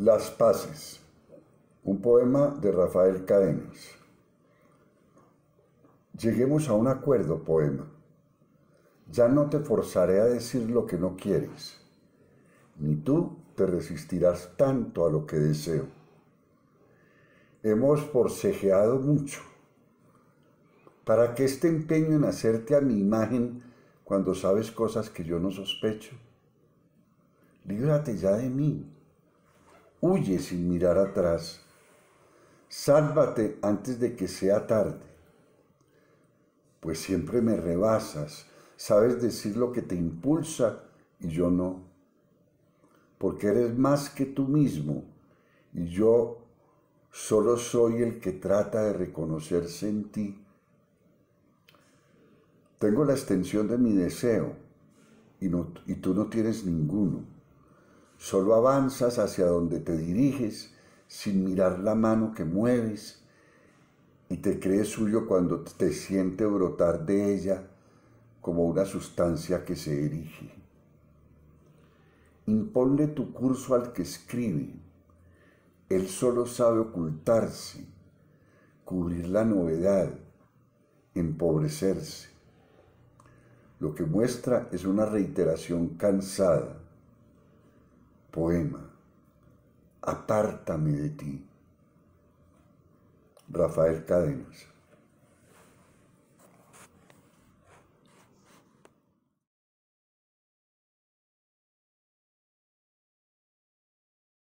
Las Paces, un poema de Rafael Cadenas. Lleguemos a un acuerdo, poema. Ya no te forzaré a decir lo que no quieres, ni tú te resistirás tanto a lo que deseo. Hemos forcejeado mucho. ¿Para qué este empeño en hacerte a mi imagen cuando sabes cosas que yo no sospecho? Líbrate ya de mí, Huye sin mirar atrás. Sálvate antes de que sea tarde. Pues siempre me rebasas. Sabes decir lo que te impulsa y yo no. Porque eres más que tú mismo y yo solo soy el que trata de reconocerse en ti. Tengo la extensión de mi deseo y, y tú no tienes ninguno. Solo avanzas hacia donde te diriges sin mirar la mano que mueves y te crees suyo cuando te siente brotar de ella como una sustancia que se erige. Imponle tu curso al que escribe. Él solo sabe ocultarse, cubrir la novedad, empobrecerse. Lo que muestra es una reiteración cansada, Poema. Apártame de ti. Rafael Cadenas.